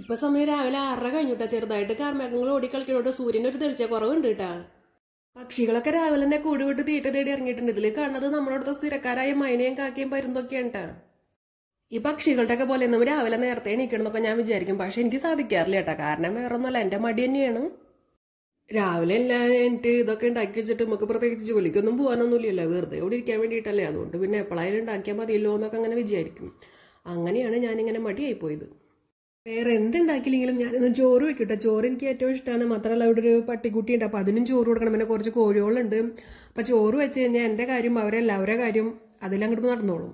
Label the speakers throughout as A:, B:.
A: ഇപ്പൊ സമയം രാവിലെ ആറര കഴിഞ്ഞിട്ടാ ചെറുതായിട്ട് കാർമേഘങ്ങൾ ഓടിക്കളിക്കണോട്ട് സൂര്യൻ്റെ ഒരു തെളിച്ച കുറവുണ്ട് കേട്ടാ പക്ഷികളൊക്കെ രാവിലെ തന്നെ കൂട് വിട്ട് തീറ്റ തേടി ഇറങ്ങിയിട്ടുണ്ട് ഇതിൽ കാണുന്നത് നമ്മളോടത്തെ സ്ഥിരക്കാരായ മൈനയും കാക്കയും പരുന്തൊക്കെയാണ് ഈ പക്ഷികളുടെയൊക്കെ പോലെ നമ്മൾ രാവിലെ നേരത്തെ എണീക്കണമെന്നൊക്കെ ഞാൻ വിചാരിക്കും പക്ഷെ എനിക്ക് സാധിക്കാറില്ല കേട്ടോ കാരണം വേറെ ഒന്നുമല്ല എന്റെ മടി തന്നെയാണ് രാവിലെ എല്ലാം എനിക്ക് ഇതൊക്കെ ഉണ്ടാക്കി വെച്ചിട്ട് നമുക്ക് പ്രത്യേകിച്ച് ജോലിക്കൊന്നും പോകാനൊന്നും ഇല്ലല്ലോ വെറുതെ ഇവിടെ ഇരിക്കാൻ വേണ്ടിയിട്ടല്ലേ അതുകൊണ്ട് പിന്നെ എപ്പോഴായാലും ഉണ്ടാക്കിയാൽ മതിയല്ലോ എന്നൊക്കെ അങ്ങനെ വിചാരിക്കും അങ്ങനെയാണ് ഞാനിങ്ങനെ മടിയായി പോയത് വേറെ എന്തുണ്ടാക്കിയില്ലെങ്കിലും ഞാനിന്ന് ചോറ് വെക്കും കേട്ടോ ചോറ് എനിക്ക് ഏറ്റവും ഇഷ്ടമാണ് മാത്രമല്ല അവിടെ ഒരു പട്ടിക്കുട്ടി ഉണ്ട് അപ്പോൾ അതിനും ചോറ് കൊടുക്കണം പിന്നെ കുറച്ച് കോഴികളുണ്ട് അപ്പോൾ ചോറ് വെച്ച് കഴിഞ്ഞാൽ എൻ്റെ കാര്യം അവരെല്ലാവരുടെ കാര്യം അതിലങ്ങോട്ട് നടന്നോളും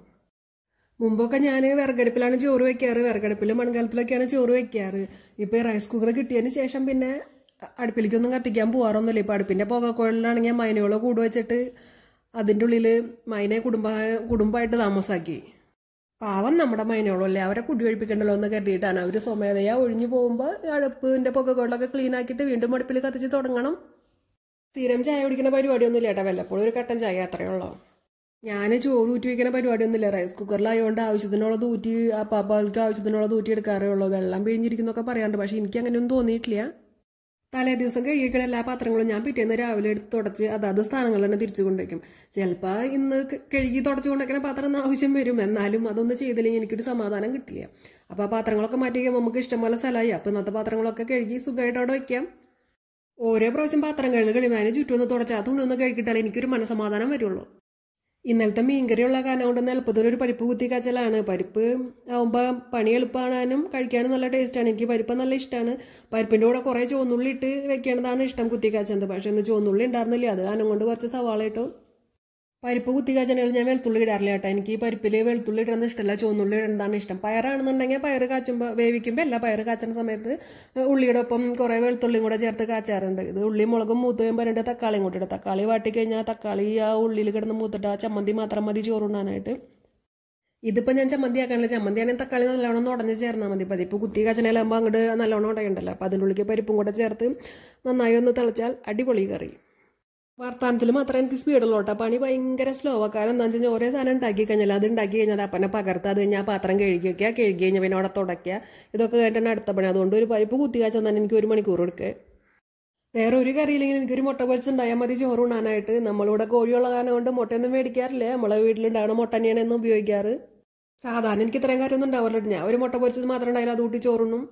A: മുമ്പൊക്കെ ഞാൻ വിറകടുപ്പിലാണ് ചോറ് വെക്കാറ് വിറകടുപ്പിലും മൺകാലത്തിലൊക്കെയാണ് ചോറ് വെക്കാറ് ഇപ്പോൾ റൈസ് കുക്കർ കിട്ടിയതിന് ശേഷം പിന്നെ അടുപ്പിലേക്കൊന്നും കത്തിക്കാൻ പോകാറൊന്നുമില്ല ഇപ്പോൾ അടുപ്പിൻ്റെ പുകക്കുഴലിലാണെങ്കിൽ മൈനകളോ കൂടുവെച്ചിട്ട് അതിൻ്റെ ഉള്ളിൽ മൈനെ കുടുംബ കുടുംബമായിട്ട് താമസാക്കി പാവം നമ്മുടെ മൈനോളല്ലേ അവരെ കുടിയൊഴിപ്പിക്കണ്ടല്ലോ എന്ന് കരുതിയിട്ടാണ് അവർ സ്വമേധയാ ഒഴിഞ്ഞു പോകുമ്പോൾ അടുപ്പിൻ്റെ പുകകളിലൊക്കെ ക്ലീൻ ആക്കിയിട്ട് വീണ്ടും അടുപ്പിൽ കത്തിച്ച് തുടങ്ങണം സ്ഥിരം ചായ കുടിക്കുന്ന പരിപാടിയൊന്നുമില്ല ഏട്ടാ വല്ലപ്പോഴും ഒരു കട്ടൻ ചായ അത്രയേ ഉള്ളൂ ഞാൻ ചോറ് ഊറ്റി വയ്ക്കുന്ന പരിപാടിയൊന്നുമില്ല റൈസ് കുക്കറിലായതുകൊണ്ട് ആവശ്യത്തിനുള്ളത് ഊറ്റി അപ്പാപ്പകൾക്ക് ആവശ്യത്തിനുള്ളത് ഊറ്റി എടുക്കാറേ ഉള്ളൂ വെള്ളം പിഴിഞ്ഞിരിക്കുന്നൊക്കെ പറയാറുണ്ട് പക്ഷേ എനിക്ക് അങ്ങനെയൊന്നും തോന്നിയിട്ടില്ല തലേ ദിവസം കഴുകിക്കണ എല്ലാ പാത്രങ്ങളും ഞാൻ പിറ്റേന്ന് രാവിലെ എടുത്ത് തുടച്ച് അതാത് സ്ഥാനങ്ങളിൽ തന്നെ തിരിച്ചു കൊണ്ടുവയ്ക്കും ചിലപ്പോൾ ഇന്ന് കഴുകി തുടച്ച് കൊണ്ടുവയ്ക്കണ പാത്രം ആവശ്യം വരും എന്നാലും അതൊന്നും ചെയ്തില്ലെങ്കിൽ എനിക്കൊരു സമാധാനം കിട്ടില്ല അപ്പോൾ ആ പാത്രങ്ങളൊക്കെ മാറ്റി നമുക്ക് ഇഷ്ടംപോലെ സ്ഥലമായി അപ്പോൾ ഇന്നത്തെ പാത്രങ്ങളൊക്കെ കഴുകി സുഖമായിട്ട് അവിടെ വയ്ക്കാം ഓരോ പ്രാവശ്യം പാത്രം കഴുകി കഴിയുമ്പോൾ അതിന് ചുറ്റുമൊന്ന് തുടച്ചാൽ തുണി ഒന്ന് കഴുകിയിട്ടാൽ എനിക്കൊരു മനസമാധാനം വരുള്ളൂ ഇന്നലത്തെ മീൻകറിയുള്ള കാരണം കൊണ്ട് ഒരു പരിപ്പ് കുത്തി കച്ചലാണ് പരിപ്പ് ആകുമ്പോൾ പണി എളുപ്പമാണാനും കഴിക്കാനും നല്ല ടേസ്റ്റാണ് എനിക്ക് പരിപ്പ് നല്ല ഇഷ്ടമാണ് പരിപ്പിൻ്റെ കൂടെ കുറേ ചുവന്നുള്ളി ഇട്ട് വെക്കേണ്ടതാണ് ഇഷ്ടം കുത്തി കാച്ചത് പക്ഷേ ഇന്ന് ചുവന്നുള്ളി ഉണ്ടായിരുന്നില്ല അത് കാരണം കൊണ്ട് കുറച്ച് സവാള ഇട്ടു പരിപ്പ് കുത്തി കാച്ചണെങ്കിൽ ഞാൻ വെളുത്തുള്ളി ഇടാറില്ല കേട്ടോ എനിക്ക് ഈ പരിപ്പിൽ വെളുത്തുള്ളി ഇടുന്നത് ഇഷ്ടമല്ല ചുവന്നുള്ളി ഇടുന്നതാണ് ഇഷ്ടം പയറാണെന്നുണ്ടെങ്കിൽ പയറ് കാച്ചുമ്പോൾ വേവിക്കുമ്പോൾ എല്ലാ പയറ് കാച്ചുന്ന സമയത്ത് ഉള്ളിയുടെ ഒപ്പം കുറേ വെളുത്തുള്ളിയും കൂടെ ചേർത്ത് കാച്ചാറുണ്ട് ഇത് ഉള്ളി മുളകും മൂത്ത് കഴിയുമ്പോൾ രണ്ട് തക്കാളിയും കൂടി ഇടും തക്കാളി വാട്ടി കഴിഞ്ഞാൽ തക്കാളി ആ ഉള്ളിയിൽ കിടന്ന് മൂത്തിട്ട് ആ ചമ്മന്തി മാത്രം മതി ചോറുണ്ടാനായിട്ട് ഇതിപ്പോൾ ഞാൻ ചമ്മന്തി ആക്കാനുള്ള ചമ്മന്തിയാണെങ്കിൽ തക്കാളി നല്ലോണം ഉടഞ്ഞ് ചേർന്നാൽ മതി അപ്പോൾ ഇപ്പോൾ കുത്തി കാച്ചനാലാകുമ്പോൾ അങ്ങോട്ട് നല്ലവണ്ണം ഉടയുണ്ടല്ലോ അപ്പോൾ അതിൻ്റെ ഉള്ളിലേക്ക് പരിപ്പും കൂടെ ചേർത്ത് നന്നായി ഒന്ന് തിളച്ചാൽ അടിപൊളി കറി വർത്താനത്തിൽ മാത്രം എനിക്ക് സ്പീഡുള്ളൂ കേട്ടോ പണി ഭയങ്കര സ്ലോ ആ കാരണം എന്താ വെച്ചാൽ ഓരോ സാധനം ഉണ്ടാക്കി കഴിഞ്ഞാൽ അത് ഉണ്ടാക്കി കഴിഞ്ഞാൽ അപ്പനെ പകർത്ത് അത് കഴിഞ്ഞാൽ പാത്രം കഴുകി വയ്ക്കുക കഴുകി കഴിഞ്ഞാൽ പിന്നെ അവിടെ തുടക്കുക ഇതൊക്കെ കഴിഞ്ഞിട്ടാണ് അടുത്ത പണി അതുകൊണ്ട് ഒരു പരിപ്പ് കുത്തി കാച്ചാൽ തന്നെ എനിക്ക് ഒരു മണിക്കൂർ കൊടുക്കുക വേറെ ഒരു കറി ഇല്ലെങ്കിൽ എനിക്കൊരു മുട്ട പൊലിച്ച് ഉണ്ടായാൽ മതി ചോറ് ഉണ്ണാനായിട്ട് നമ്മളിവിടെ കോഴിയുള്ള കാരണം കൊണ്ട് മുട്ടയൊന്നും മേടിക്കാറില്ല നമ്മളെ വീട്ടിലുണ്ടാകുന്ന മുട്ട തന്നെയാണ് എന്നും ഉപയോഗിക്കാറ് സാധാരണ എനിക്ക് ഇത്രയും കാര്യമൊന്നും ഉണ്ടാവില്ല ഞാൻ ഒരു മുട്ട പൊലിച്ചത് മാത്രം ഉണ്ടായാലും അത് കൂട്ടി ചോറുണ്ണും